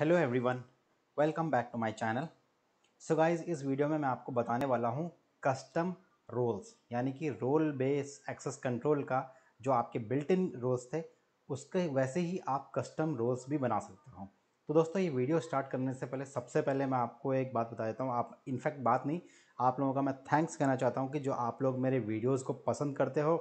hello everyone welcome back to my channel so guys इस video में मैं आपको बताने वाला हूँ कस्टम रोल्स यानी कि रोल बेस एक्सेस कंट्रोल का जो आपके बिल्ट इन रोल्स थे उसके वैसे ही आप कस्टम रोल्स भी बना सकते हो तो दोस्तों ये वीडियो स्टार्ट करने से पहले सबसे पहले मैं आपको एक बात बता देता हूँ आप इनफैक्ट बात नहीं आप लोगों का मैं थैंक्स कहना चाहता हूँ कि जो आप लोग मेरे वीडियोज़ को पसंद करते हो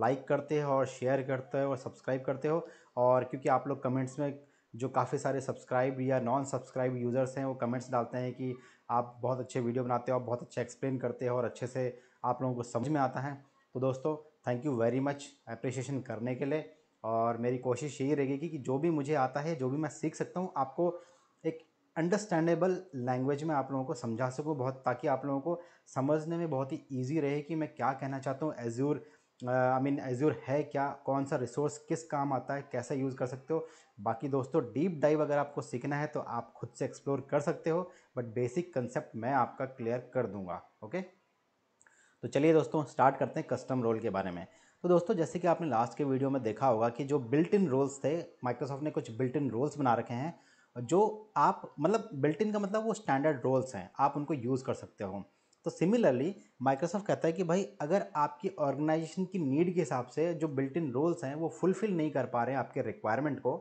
लाइक करते हो और शेयर करते हो और सब्सक्राइब करते हो और क्योंकि आप लोग कमेंट्स में जो काफ़ी सारे सब्सक्राइब या नॉन सब्सक्राइब यूज़र्स हैं वो कमेंट्स डालते हैं कि आप बहुत अच्छे वीडियो बनाते हो आप बहुत अच्छा एक्सप्लेन करते हो और अच्छे से आप लोगों को समझ में आता है तो दोस्तों thank you very much appreciation करने के लिए और मेरी कोशिश यही रहेगी कि जो भी मुझे आता है जो भी मैं सीख सकता हूँ आपको एक अंडरस्टैंडेबल लैंग्वेज में आप लोगों को समझा सकूँ बहुत ताकि आप लोगों को समझने में बहुत ही ईजी रहे कि मैं क्या कहना चाहता हूँ एज्यूर आई मीन एज्योर है क्या कौन सा रिसोर्स किस काम आता है कैसे यूज़ कर सकते हो बाकी दोस्तों डीप डाइव अगर आपको सीखना है तो आप खुद से एक्सप्लोर कर सकते हो बट बेसिक कंसेप्ट मैं आपका क्लियर कर दूंगा ओके तो चलिए दोस्तों स्टार्ट करते हैं कस्टम रोल के बारे में तो दोस्तों जैसे कि आपने लास्ट के वीडियो में देखा होगा कि जो बिल्ट इन रोल्स थे माइक्रोसॉफ्ट ने कुछ बिल्ट इन रोल्स बना रखे हैं जो आप मतलब बिल्ट इन का मतलब वो स्टैंडर्ड रोल्स हैं आप उनको यूज़ कर सकते हो तो सिमिलरली माइक्रोसॉफ्ट कहता है कि भाई अगर आपकी ऑर्गेनाइजेशन की नीड के हिसाब से जो बिल्ट इन रोल्स हैं वो फुलफ़िल नहीं कर पा रहे हैं आपके रिक्वायरमेंट को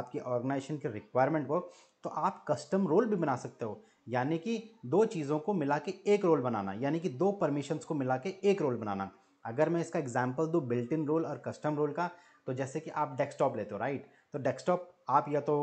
आपकी ऑर्गेनाइजेशन के रिक्वायरमेंट को तो आप कस्टम रोल भी बना सकते हो यानी कि दो चीज़ों को मिला के एक रोल बनाना यानी कि दो परमिशंस को मिला के एक रोल बनाना अगर मैं इसका एग्जाम्पल दूँ बिल्ट इन रोल और कस्टम रोल का तो जैसे कि आप डेस्कटॉप लेते हो राइट तो डेस्कटॉप आप या तो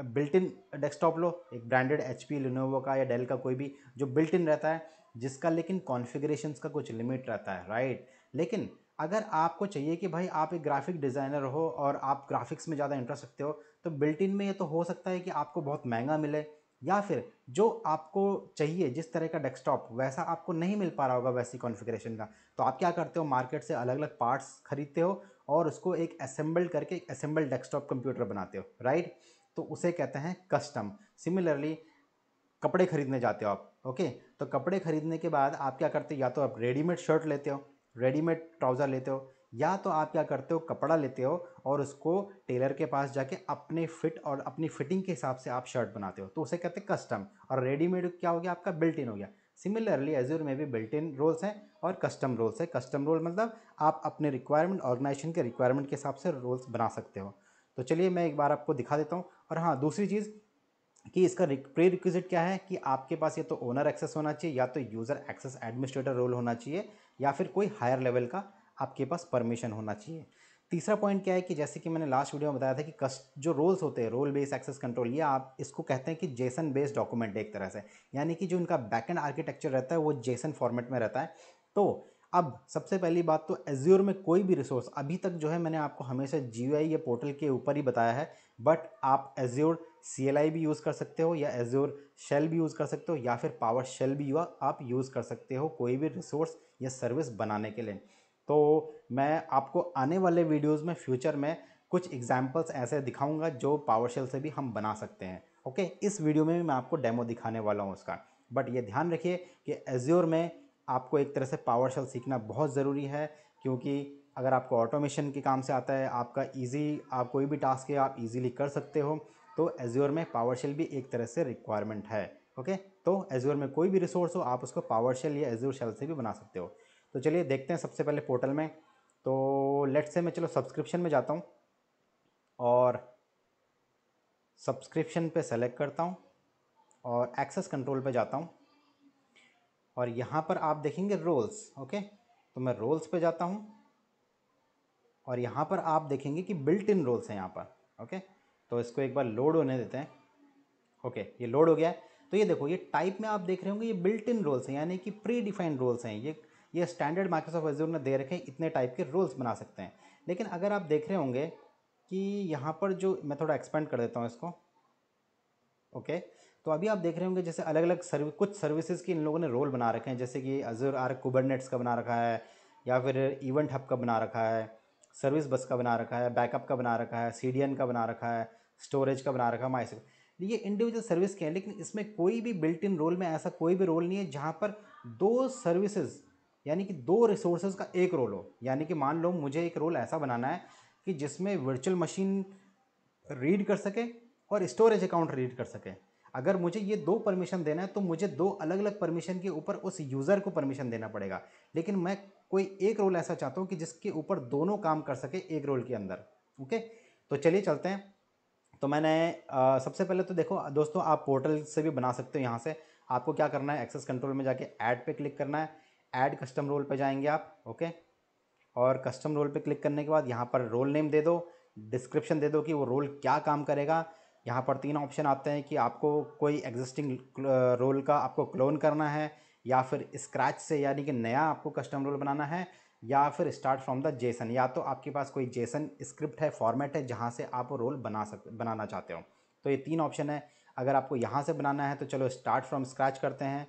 बिल्ट इन डेस्कटॉप लो एक ब्रांडेड एच पी लिनोवो का या डेल का कोई भी जो बिल्ट इन रहता है जिसका लेकिन कॉन्फ़िगरेशन का कुछ लिमिट रहता है राइट लेकिन अगर आपको चाहिए कि भाई आप एक ग्राफिक डिज़ाइनर हो और आप ग्राफिक्स में ज़्यादा इंटरेस्ट रखते हो तो बिल्ट इन में ये तो हो सकता है कि आपको बहुत महंगा मिले या फिर जो आपको चाहिए जिस तरह का डेस्कटॉप वैसा आपको नहीं मिल पा रहा होगा वैसी कॉन्फ़िगरेशन का तो आप क्या करते हो मार्केट से अलग अलग पार्ट्स खरीदते हो और उसको एक असेंबल्ड करके एक असेंबल डेस्कटॉप कंप्यूटर बनाते हो राइट तो उसे कहते हैं कस्टम सिमिलरली कपड़े खरीदने जाते हो आप ओके तो कपड़े खरीदने के बाद आप क्या करते हो या तो आप रेडीमेड शर्ट लेते हो रेडीमेड ट्राउज़र लेते हो या तो आप क्या करते हो कपड़ा लेते हो और उसको टेलर के पास जाके अपने फिट और अपनी फिटिंग के हिसाब से आप शर्ट बनाते हो तो उसे कहते हैं कस्टम और रेडीमेड क्या हो गया आपका बिल्ट इन हो गया सिमिलरली एज्योर में भी बिल्ट इन रोल्स हैं और कस्टम रोल्स हैं कस्टम रोल मतलब आप अपने रिक्वायरमेंट ऑर्गेनाइजेशन के रिक्वायरमेंट के हिसाब से रोल्स बना सकते हो तो चलिए मैं एक बार आपको दिखा देता हूँ और हाँ दूसरी चीज़ कि इसका प्री क्या है कि आपके पास या तो ओनर एक्सेस होना चाहिए या तो यूज़र एक्सेस एडमिनिस्ट्रेटर रोल होना चाहिए या फिर कोई हायर लेवल का आपके पास परमिशन होना चाहिए तीसरा पॉइंट क्या है कि जैसे कि मैंने लास्ट वीडियो में बताया था कि कस्ट जो रोल्स होते हैं रोल बेस्ड एक्सेस कंट्रोल ये आप इसको कहते हैं कि जेसन बेस्ड डॉक्यूमेंट एक तरह से यानी कि जो इनका बैकएंड आर्किटेक्चर रहता है वो जेसन फॉर्मेट में रहता है तो अब सबसे पहली बात तो एज्योर में कोई भी रिसोर्स अभी तक जो है मैंने आपको हमेशा जी या पोर्टल के ऊपर ही बताया है बट आप एज्योर सी भी यूज़ कर सकते हो या एज्योर शेल भी यूज़ कर सकते हो या फिर पावर शेल भी आप यूज़ कर सकते हो कोई भी रिसोर्स या सर्विस बनाने के लिए तो मैं आपको आने वाले वीडियोज़ में फ्यूचर में कुछ एग्जाम्पल्स ऐसे दिखाऊंगा जो पावर शेल से भी हम बना सकते हैं ओके इस वीडियो में भी मैं आपको डेमो दिखाने वाला हूँ उसका बट ये ध्यान रखिए कि एज्योर में आपको एक तरह से पावर शेल सीखना बहुत ज़रूरी है क्योंकि अगर आपको ऑटोमेशन के काम से आता है आपका ईजी आप कोई भी टास्क है आप ईजीली कर सकते हो तो एज्योर में पावर शेल भी एक तरह से रिक्वायरमेंट है ओके तो एज्योर में कोई भी रिसोर्स हो आप उसको पावर शेल या एज्योर शेल से भी बना सकते हो तो चलिए देखते हैं सबसे पहले पोर्टल में तो लेट से मैं चलो सब्सक्रिप्शन में जाता हूँ और सब्सक्रिप्शन पे सेलेक्ट करता हूँ और एक्सेस कंट्रोल पे जाता हूँ और यहाँ पर आप देखेंगे रोल्स ओके तो मैं रोल्स पे जाता हूँ और यहाँ पर आप देखेंगे कि बिल्ट इन रोल्स हैं यहाँ पर ओके तो इसको एक बार लोड होने देते हैं ओके ये लोड हो गया है तो ये देखो ये टाइप में आप देख रहे होंगे ये बिल्ट इन रोल्स हैं यानी कि प्री डिफाइंड रोल्स हैं ये ये स्टैंडर्ड माइक्रोसॉफ्ट एजूर ने दे रखे हैं इतने टाइप के रोल्स बना सकते हैं लेकिन अगर आप देख रहे होंगे कि यहाँ पर जो मैं थोड़ा एक्सपेंड कर देता हूँ इसको ओके तो अभी आप देख रहे होंगे जैसे अलग अलग सर्व कुछ सर्विसेज के इन लोगों ने रोल बना रखे हैं जैसे कि अजूर आर कुबरनेट्स का बना रखा है या फिर इवेंट हब का बना रखा है सर्विस बस का बना रखा है बैकअप का बना रखा है सी का बना रखा है स्टोरेज का बना रखा है माइस ये इंडिविजुअल सर्विस के हैं लेकिन इसमें कोई भी बिल्ट इन रोल में ऐसा कोई भी रोल नहीं है जहाँ पर दो सर्विसेज यानी कि दो रिसोर्सेज का एक रोल हो यानी कि मान लो मुझे एक रोल ऐसा बनाना है कि जिसमें वर्चुअल मशीन रीड कर सके और स्टोरेज अकाउंट रीड कर सके अगर मुझे ये दो परमिशन देना है तो मुझे दो अलग अलग परमिशन के ऊपर उस यूज़र को परमिशन देना पड़ेगा लेकिन मैं कोई एक रोल ऐसा चाहता हूँ कि जिसके ऊपर दोनों काम कर सके एक रोल के अंदर ओके तो चलिए चलते हैं तो मैंने आ, सबसे पहले तो देखो दोस्तों आप पोर्टल से भी बना सकते हो यहाँ से आपको क्या करना है एक्सेस कंट्रोल में जाके ऐड पे क्लिक करना है ऐड कस्टम रोल पे जाएंगे आप ओके और कस्टम रोल पे क्लिक करने के बाद यहाँ पर रोल नेम दे दो डिस्क्रिप्शन दे दो कि वो रोल क्या काम करेगा यहाँ पर तीन ऑप्शन आते हैं कि आपको कोई एग्जिस्टिंग रोल का आपको क्लोन करना है या फिर स्क्रैच से यानी कि नया आपको कस्टम रोल बनाना है या फिर स्टार्ट फ्रॉम द जेसन या तो आपके पास कोई जेसन स्क्रिप्ट है फॉर्मेट है जहाँ से आप रोल बना सक बनाना चाहते हो तो ये तीन ऑप्शन है अगर आपको यहाँ से बनाना है तो चलो स्टार्ट फ्रॉम स्क्रैच करते हैं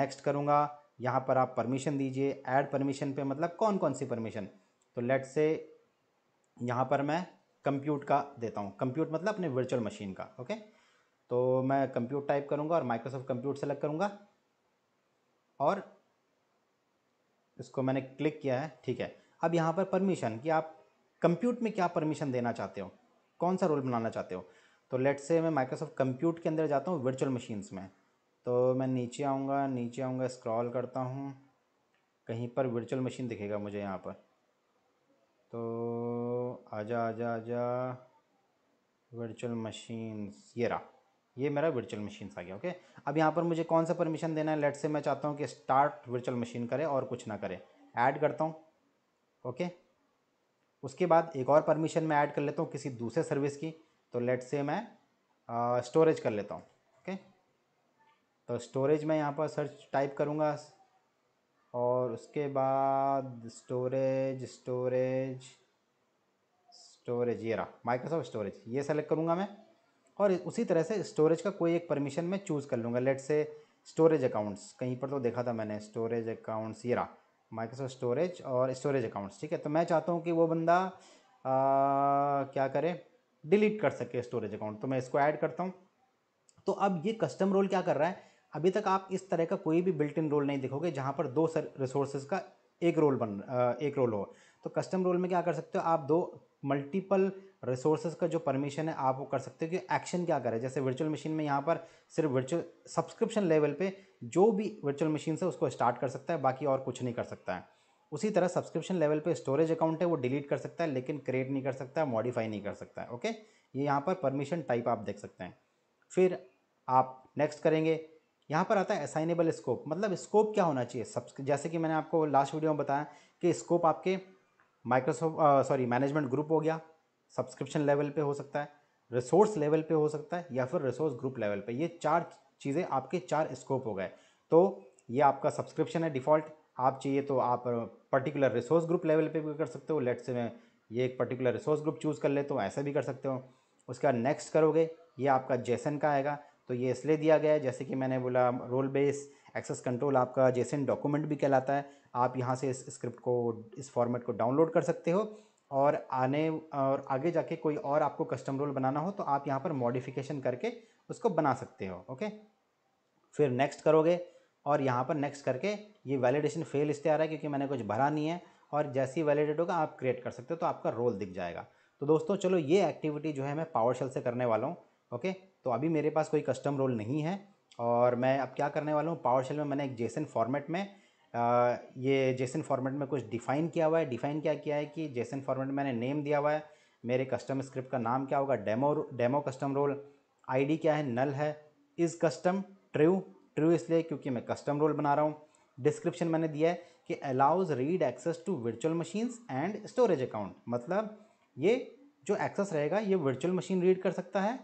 नेक्स्ट करूँगा यहाँ पर आप परमिशन दीजिए ऐड परमिशन पे मतलब कौन कौन सी परमिशन तो लेट से यहाँ पर मैं कंप्यूट का देता हूँ कंप्यूट मतलब अपने वर्चुअल मशीन का ओके तो मैं कंप्यूट टाइप करूँगा और माइक्रोसॉफ्ट कंप्यूट सेलेक्ट करूँगा और इसको मैंने क्लिक किया है ठीक है अब यहाँ पर परमिशन कि आप कंप्यूट में क्या परमिशन देना चाहते हो कौन सा रोल बनाना चाहते हो तो लेट से मैं माइक्रोसॉफ्ट कंप्यूट के अंदर जाता हूँ वर्चुअल मशीन्स में तो मैं नीचे आऊँगा नीचे आऊँगा स्क्रॉल करता हूँ कहीं पर वर्चुअल मशीन दिखेगा मुझे यहाँ पर तो आजा आजा आजा वर्चुअल मशीन्स ये रहा ये मेरा वर्चुअल मशीन्स आ गया ओके अब यहाँ पर मुझे कौन सा परमिशन देना है लेट से मैं चाहता हूँ कि स्टार्ट वर्चुअल मशीन करे और कुछ ना करे ऐड करता हूँ ओके उसके बाद एक और परमिशन मैं ऐड कर लेता हूँ किसी दूसरे सर्विस की तो लेट से मैं स्टोरेज कर लेता हूँ ओके तो स्टोरेज मैं यहाँ पर सर्च टाइप करूँगा और उसके बाद स्टोरेज स्टोरेज स्टोरेज ये रहा माइक्रोसॉफ्ट स्टोरेज ये सेलेक्ट करूँगा मैं और उसी तरह से स्टोरेज का कोई एक परमिशन मैं चूज़ कर लूँगा लेट से स्टोरेज अकाउंट्स कहीं पर तो देखा था मैंने स्टोरेज अकाउंट्स ये रहा माइक्रोसॉफ्ट स्टोरेज और स्टोरेज अकाउंट्स ठीक है तो मैं चाहता हूँ कि वो बंदा आ, क्या करे डिलीट कर सके स्टोरेज अकाउंट तो मैं इसको ऐड करता हूँ तो अब ये कस्टम रोल क्या कर रहा है अभी तक आप इस तरह का कोई भी बिल्ट इन रोल नहीं देखोगे जहाँ पर दो सर रिसोर्सेज का एक रोल बन एक रोल हो तो कस्टम रोल में क्या कर सकते हो आप दो मल्टीपल रिसोर्सेज का जो परमिशन है आप वो कर सकते हो कि एक्शन क्या करें जैसे वर्चुअल मशीन में यहाँ पर सिर्फ वर्चुअल सब्सक्रिप्शन लेवल पे जो भी वर्चुअल मशीन से उसको स्टार्ट कर सकता है बाकी और कुछ नहीं कर सकता है उसी तरह सब्सक्रिप्शन लेवल पे स्टोरेज अकाउंट है वो डिलीट कर सकता है लेकिन क्रिएट नहीं कर सकता है मॉडिफाई नहीं कर सकता है ओके ये यहाँ पर परमिशन टाइप आप देख सकते हैं फिर आप नेक्स्ट करेंगे यहाँ पर आता है असाइनेबल स्कोप मतलब स्कोप क्या होना चाहिए सब्स जैसे कि मैंने आपको लास्ट वीडियो में बताया कि स्कोप आपके माइक्रोसॉफ्ट सॉरी मैनेजमेंट ग्रुप हो गया सब्सक्रिप्शन लेवल पे हो सकता है रिसोर्स लेवल पे हो सकता है या फिर रिसोर्स ग्रुप लेवल पे ये चार चीज़ें आपके चार स्कोप हो गए तो ये आपका सब्सक्रिप्शन है डिफ़ॉल्ट आप चाहिए तो आप पर्टिकुलर रिसोर्स ग्रुप लेवल पे भी कर सकते हो लेट से मैं ये एक पर्टिकुलर रिसोर्स ग्रुप चूज़ कर ले तो ऐसा भी कर सकते हो उसके बाद नेक्स्ट करोगे ये आपका जैसन का आएगा तो ये इसलिए दिया गया है जैसे कि मैंने बोला रोल बेस एक्सेस कंट्रोल आपका जेसन डॉक्यूमेंट भी कहलाता है आप यहाँ से इस स्क्रिप्ट को इस फॉर्मेट को डाउनलोड कर सकते हो और आने और आगे जाके कोई और आपको कस्टम रोल बनाना हो तो आप यहाँ पर मॉडिफिकेशन करके उसको बना सकते हो ओके फिर नेक्स्ट करोगे और यहाँ पर नेक्स्ट करके ये वैलिडेशन फेल इसलिए आ रहा है क्योंकि मैंने कुछ भरा नहीं है और जैसे ही वैलिडेट होगा आप क्रिएट कर सकते हो तो आपका रोल दिख जाएगा तो दोस्तों चलो ये एक्टिविटी जो है मैं पावर शेल से करने वाला हूँ ओके तो अभी मेरे पास कोई कस्टम रोल नहीं है और मैं अब क्या करने वाला हूँ पावर शेल में मैंने एक जेसन फॉर्मेट में आ, ये जेसन फॉर्मेट में कुछ डिफ़ाइन किया हुआ है डिफ़ाइन क्या किया है कि जेसन फॉर्मेट में मैंने नेम दिया हुआ है मेरे कस्टम स्क्रिप्ट का नाम क्या होगा demo demo custom role ID क्या है नल है इज़ कस्टम ट्रू ट्रू इसलिए क्योंकि मैं कस्टम रोल बना रहा हूँ डिस्क्रिप्शन मैंने दिया है कि allows read access to virtual machines and storage account मतलब ये जो एक्सेस रहेगा ये वर्चुअल मशीन रीड कर सकता है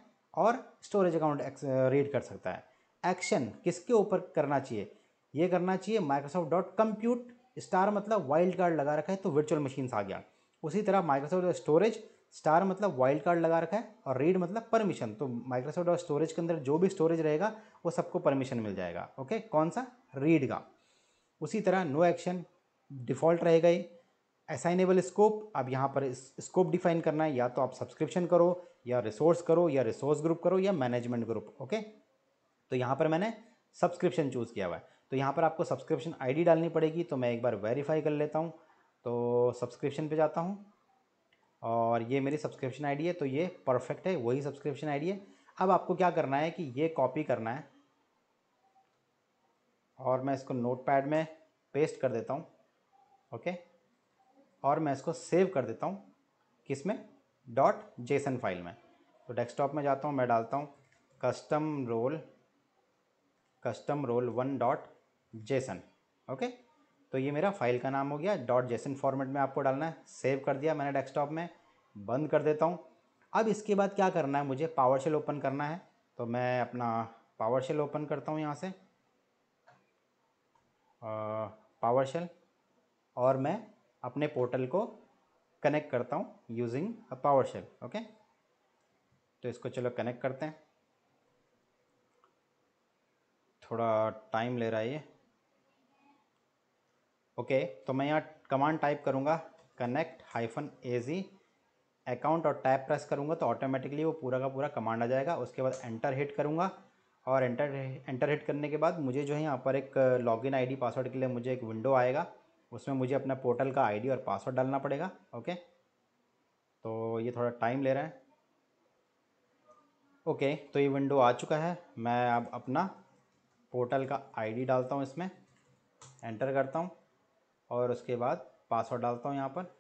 और स्टोरेज अकाउंट रीड कर सकता है एक्शन किसके ऊपर करना चाहिए ये करना चाहिए माइक्रोसॉफ्ट डॉट कंप्यूट स्टार मतलब वाइल्ड कार्ड लगा रखा है तो वर्चुअल मशीन्स आ गया उसी तरह माइक्रोसॉफ्ट स्टोरेज स्टार मतलब वाइल्ड कार्ड लगा रखा है और रीड मतलब परमिशन तो माइक्रोसॉफ्ट और स्टोरेज के अंदर जो भी स्टोरेज रहेगा वो सबको परमिशन मिल जाएगा ओके कौन सा रीड का उसी तरह नो एक्शन डिफ़ॉल्ट रहेगा ही असाइनेबल स्कोप अब यहाँ पर स्कोप डिफाइन करना है या तो आप सब्सक्रिप्शन करो या रिसोर्स करो या रिसोर्स ग्रुप करो या मैनेजमेंट ग्रुप ओके तो यहाँ पर मैंने सब्सक्रिप्शन चूज़ किया हुआ है तो यहाँ पर आपको सब्सक्रिप्शन आईडी डालनी पड़ेगी तो मैं एक बार वेरीफाई कर लेता हूँ तो सब्सक्रिप्शन पे जाता हूँ और ये मेरी सब्सक्रिप्शन आईडी है तो ये परफेक्ट है वही सब्सक्रिप्शन आईडी है अब आपको क्या करना है कि ये कॉपी करना है और मैं इसको नोटपैड में पेस्ट कर देता हूँ ओके और मैं इसको सेव कर देता हूँ किस में डॉट जेसन फाइल में तो डेस्कटॉप में जाता हूँ मैं डालता हूँ custom role custom role one dot JSON okay तो ये मेरा फाइल का नाम हो गया डॉट जेसन फॉर्मेट में आपको डालना है सेव कर दिया मैंने डेस्कटॉप में बंद कर देता हूँ अब इसके बाद क्या करना है मुझे पावर शेल ओपन करना है तो मैं अपना पावर शेल ओपन करता हूँ यहाँ से पावर शेल और मैं अपने पोर्टल को कनेक्ट करता हूँ using a PowerShell okay तो इसको चलो कनेक्ट करते हैं थोड़ा टाइम ले रहा है ये ओके तो मैं यहाँ कमांड टाइप करूँगा connect hyphen A Z account और टैप प्रेस करूँगा तो ऑटोमेटिकली वो पूरा का पूरा कमांड आ जाएगा उसके बाद एंटर हिट करूँगा और एंटर एंटर हिट करने के बाद मुझे जो है यहाँ पर एक लॉगिन आईडी पासवर्ड के लिए मुझे एक विंडो आएगा उसमें मुझे अपना पोर्टल का आईडी और पासवर्ड डालना पड़ेगा ओके तो ये थोड़ा टाइम ले रहा है ओके तो ये विंडो आ चुका है मैं अब अपना पोर्टल का आईडी डालता हूँ इसमें एंटर करता हूँ और उसके बाद पासवर्ड डालता हूँ यहाँ पर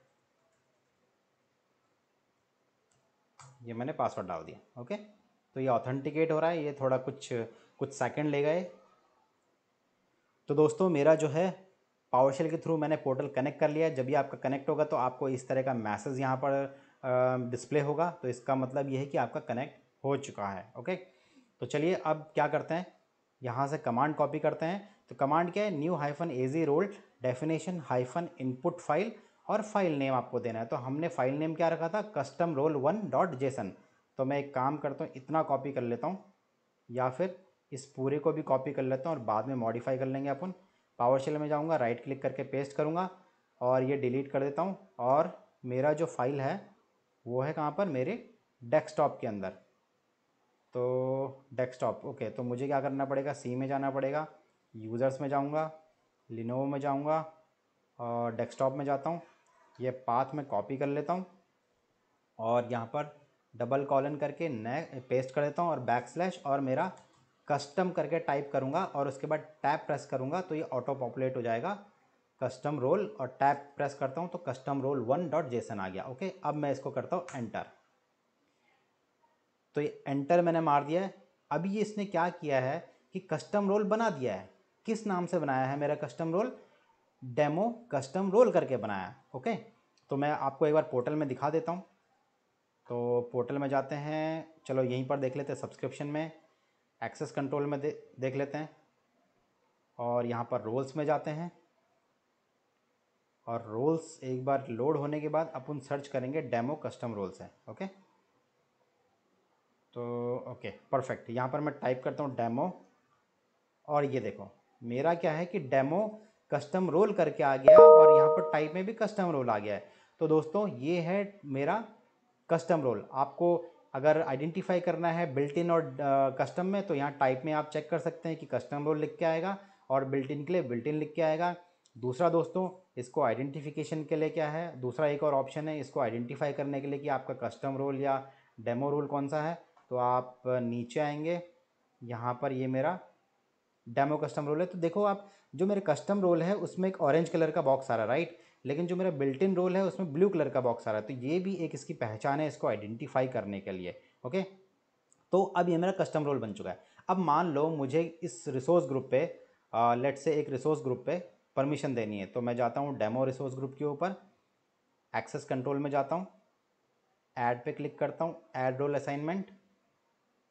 ये मैंने पासवर्ड डाल दिया ओके तो ये ऑथेंटिकेट हो रहा है ये थोड़ा कुछ कुछ सेकंड ले गए तो दोस्तों मेरा जो है पावरशेल के थ्रू मैंने पोर्टल कनेक्ट कर लिया जब भी आपका कनेक्ट होगा तो आपको इस तरह का मैसेज यहाँ पर डिस्प्ले होगा तो इसका मतलब ये है कि आपका कनेक्ट हो चुका है ओके तो चलिए अब क्या करते हैं यहाँ से कमांड कॉपी करते हैं तो कमांड क्या है new hyphen A Z role definition hyphen input file और फाइल नेम आपको देना है तो हमने फाइल नेम क्या रखा था custom role one dot JSON तो मैं एक काम करता हूँ इतना कॉपी कर लेता हूँ या फिर इस पूरे को भी कॉपी कर लेता हूँ और बाद में मॉडिफाई कर लेंगे अपन पावर शेल में जाऊँगा राइट क्लिक करके पेस्ट करूँगा और ये डिलीट कर देता हूँ और मेरा जो फाइल है वो है कहाँ पर मेरे डेस्कटॉप के अंदर तो डेस्कटॉप ओके तो मुझे क्या करना पड़ेगा सी में जाना पड़ेगा यूज़र्स में जाऊँगा लिनोवो में जाऊँगा और डेस्कटॉप में जाता हूँ ये पाथ में कॉपी कर लेता हूँ और यहाँ पर डबल कॉलन करके नए पेस्ट कर देता हूँ और बैक स्लैश और मेरा कस्टम करके टाइप करूँगा और उसके बाद टैप प्रेस करूँगा तो ये ऑटो पॉपुलेट हो जाएगा कस्टम रोल और टैप प्रेस करता हूँ तो custom role one dot JSON आ गया ओके अब मैं इसको करता हूँ एंटर तो ये एंटर मैंने मार दिया है अभी ये इसने क्या किया है कि कस्टम रोल बना दिया है किस नाम से बनाया है मेरा custom role demo custom role करके बनाया ओके तो मैं आपको एक बार पोर्टल में दिखा देता हूँ तो पोर्टल में जाते हैं चलो यहीं पर देख लेते हैं सब्सक्रिप्शन में एक्सेस कंट्रोल में दे, देख लेते हैं और यहाँ पर रोल्स में जाते हैं और रोल्स एक बार लोड होने के बाद अपन सर्च करेंगे डेमो कस्टम रोल्स है ओके तो ओके परफेक्ट यहाँ पर मैं टाइप करता हूँ डेमो और ये देखो मेरा क्या है कि डेमो कस्टम रोल करके आ गया और यहाँ पर टाइप में भी कस्टम रोल आ गया है तो दोस्तों ये है मेरा कस्टम रोल आपको अगर आइडेंटिफाई करना है बिल्ट इन और कस्टम में तो यहाँ टाइप में आप चेक कर सकते हैं कि कस्टम रोल लिख के आएगा और बिल्ट इन के लिए बिल्ट इन लिख के आएगा दूसरा दोस्तों इसको आइडेंटिफिकेशन के लिए क्या है दूसरा एक और ऑप्शन है इसको आइडेंटिफाई करने के लिए कि आपका कस्टम रोल या डेमो रोल कौन सा है तो आप नीचे आएंगे यहाँ पर ये मेरा डेमो कस्टम रोल है तो देखो आप जो मेरे कस्टम रोल है उसमें एक ऑरेंज कलर का बॉक्स आ रहा है राइट लेकिन जो मेरा बिल्ट इन रोल है उसमें ब्लू कलर का बॉक्स आ रहा है तो ये भी एक इसकी पहचान है इसको आइडेंटिफाई करने के लिए ओके तो अब ये मेरा कस्टम रोल बन चुका है अब मान लो मुझे इस रिसोर्स ग्रुप पे लेट से एक रिसोर्स ग्रुप पे परमिशन देनी है तो मैं जाता हूँ डेमो रिसोर्स ग्रुप के ऊपर एक्सेस कंट्रोल में जाता हूँ ऐड पे क्लिक करता हूँ ऐड रोल असाइनमेंट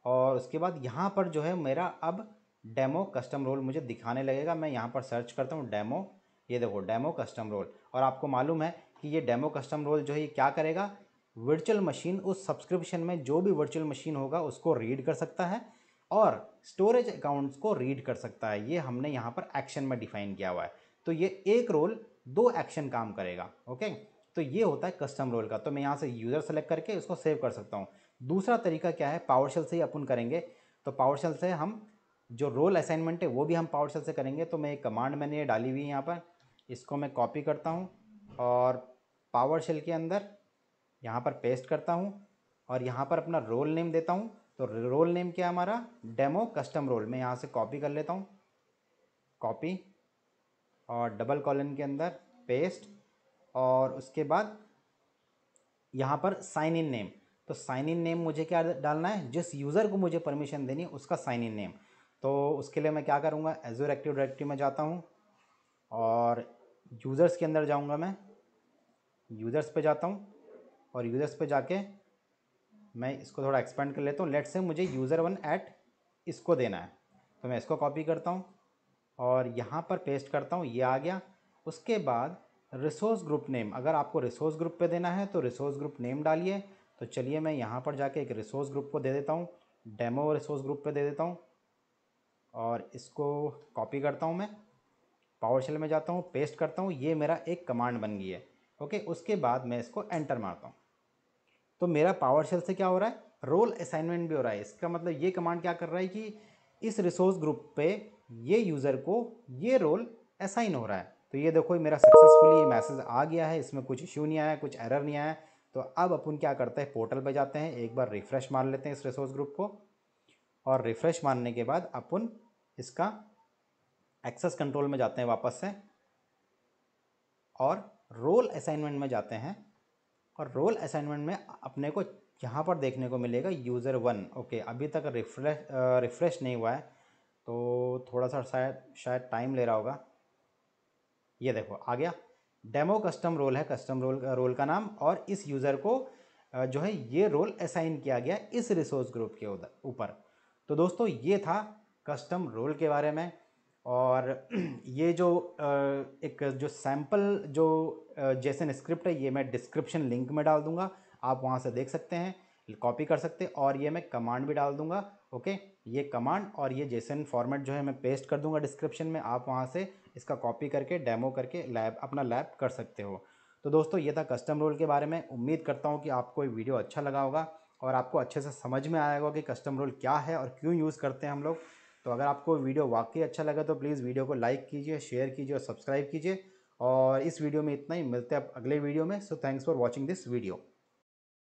और उसके बाद यहाँ पर जो है मेरा अब डेमो कस्टम रोल मुझे दिखाने लगेगा मैं यहाँ पर सर्च करता हूँ डेमो ये देखो डेमो कस्टम रोल और आपको मालूम है कि ये डेमो कस्टम रोल जो है ये क्या करेगा वर्चुअल मशीन उस सब्सक्रिप्शन में जो भी वर्चुअल मशीन होगा उसको रीड कर सकता है और स्टोरेज अकाउंट्स को रीड कर सकता है ये हमने यहाँ पर एक्शन में डिफाइन किया हुआ है तो ये एक रोल दो एक्शन काम करेगा ओके तो ये होता है कस्टम रोल का तो मैं यहाँ से यूज़र सेलेक्ट करके उसको सेव कर सकता हूँ दूसरा तरीका क्या है पावर सेल से ही अपन करेंगे तो पावर सेल से हम जो रोल असाइनमेंट है वो भी हम पावर सेल से करेंगे तो मैं एक कमांड मैंने ये डाली हुई है यहाँ पर इसको मैं कॉपी करता हूँ और पावर सेल के अंदर यहाँ पर पेस्ट करता हूँ और यहाँ पर अपना रोल नेम देता हूँ तो रोल नेम क्या है हमारा डेमो कस्टम रोल मैं यहाँ से कॉपी कर लेता हूँ कॉपी और डबल कॉलन के अंदर पेस्ट और उसके बाद यहाँ पर साइन इन नेम तो साइन इन नेम मुझे क्या डालना है जिस यूज़र को मुझे परमिशन देनी है उसका साइन इन नेम तो उसके लिए मैं क्या करूँगा एजोर एक्टिव डायरेक्टरी में जाता हूँ और यूज़र्स के अंदर जाऊँगा मैं यूज़र्स पे जाता हूँ और यूज़र्स पे जाके मैं इसको थोड़ा एक्सपेंड कर लेता हूँ लेट से मुझे यूज़र वन ऐट इसको देना है तो मैं इसको कॉपी करता हूँ और यहाँ पर पेस्ट करता हूँ ये आ गया उसके बाद रिसोर्स ग्रुप नेम अगर आपको रिसोर्स ग्रुप पे देना है तो रिसोर्स ग्रुप नेम डालिए तो चलिए मैं यहाँ पर जाके एक रिसोर्स ग्रुप को दे देता हूँ डेमो रिसोर्स ग्रुप पे दे देता हूँ और इसको कॉपी करता हूँ मैं पावर शेल में जाता हूँ पेस्ट करता हूँ ये मेरा एक कमांड बन गई है ओके उसके बाद मैं इसको एंटर मारता हूँ तो मेरा पावर शेल से क्या हो रहा है रोल असाइनमेंट भी हो रहा है इसका मतलब ये कमांड क्या कर रहा है कि इस रिसोर्स ग्रुप पे ये यूज़र को ये रोल असाइन हो रहा है तो ये देखो मेरा सक्सेसफुली ये मैसेज आ गया है इसमें कुछ इशू नहीं आया कुछ एरर नहीं आया तो अब अपन क्या करते हैं पोर्टल पर जाते हैं एक बार रिफ़्रेश मार लेते हैं इस रिसोर्स ग्रुप को और रिफ़्रेश मारने के बाद अपन इसका एक्सेस कंट्रोल में जाते हैं वापस से और रोल असाइनमेंट में जाते हैं और रोल असाइनमेंट में अपने को यहाँ पर देखने को मिलेगा यूज़र वन ओके अभी तक रिफ्रेश रिफ़्रेश नहीं हुआ है तो थोड़ा सा शायद शायद टाइम ले रहा होगा ये देखो आ गया डेमो कस्टम रोल है कस्टम रोल रोल का नाम और इस यूज़र को जो है ये रोल असाइन किया गया इस रिसोर्स ग्रुप के ऊपर तो दोस्तों ये था कस्टम रोल के बारे में और ये जो एक जो सैम्पल जो जैसन स्क्रिप्ट है ये मैं डिस्क्रिप्शन लिंक में डाल दूँगा आप वहाँ से देख सकते हैं कॉपी कर सकते हैं और ये मैं कमांड भी डाल दूंगा ओके ये कमांड और ये जैसन फॉर्मेट जो है मैं पेस्ट कर दूँगा डिस्क्रिप्शन में आप वहाँ से इसका कॉपी करके डेमो करके लैब अपना लैब कर सकते हो तो दोस्तों ये था कस्टम रोल के बारे में उम्मीद करता हूँ कि आपको ये वीडियो अच्छा लगा होगा और आपको अच्छे से समझ में आया होगा कि कस्टम रोल क्या है और क्यों यूज़ करते हैं हम लोग तो अगर आपको वीडियो वाकई अच्छा लगा तो प्लीज़ वीडियो को लाइक कीजिए शेयर कीजिए और सब्सक्राइब कीजिए और इस वीडियो में इतना ही मिलते हैं अगले वीडियो में so thanks for watching this video